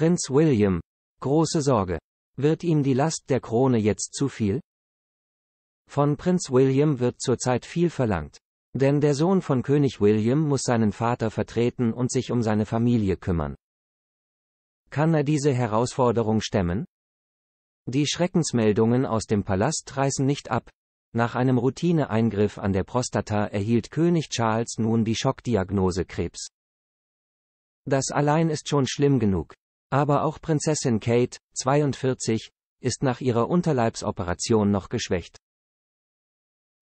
Prinz William. Große Sorge. Wird ihm die Last der Krone jetzt zu viel? Von Prinz William wird zurzeit viel verlangt. Denn der Sohn von König William muss seinen Vater vertreten und sich um seine Familie kümmern. Kann er diese Herausforderung stemmen? Die Schreckensmeldungen aus dem Palast reißen nicht ab. Nach einem Routineeingriff an der Prostata erhielt König Charles nun die Schockdiagnose Krebs. Das allein ist schon schlimm genug. Aber auch Prinzessin Kate, 42, ist nach ihrer Unterleibsoperation noch geschwächt.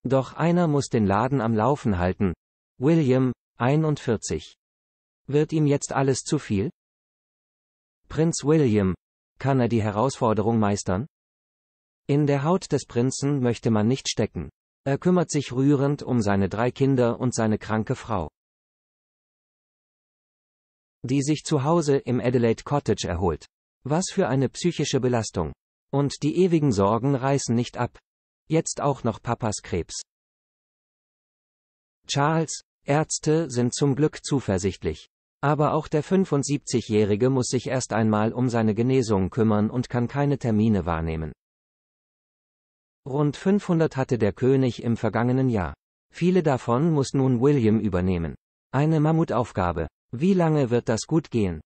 Doch einer muss den Laden am Laufen halten. William, 41. Wird ihm jetzt alles zu viel? Prinz William, kann er die Herausforderung meistern? In der Haut des Prinzen möchte man nicht stecken. Er kümmert sich rührend um seine drei Kinder und seine kranke Frau die sich zu Hause im Adelaide Cottage erholt. Was für eine psychische Belastung. Und die ewigen Sorgen reißen nicht ab. Jetzt auch noch Papas Krebs. Charles, Ärzte sind zum Glück zuversichtlich. Aber auch der 75-Jährige muss sich erst einmal um seine Genesung kümmern und kann keine Termine wahrnehmen. Rund 500 hatte der König im vergangenen Jahr. Viele davon muss nun William übernehmen. Eine Mammutaufgabe. Wie lange wird das gut gehen?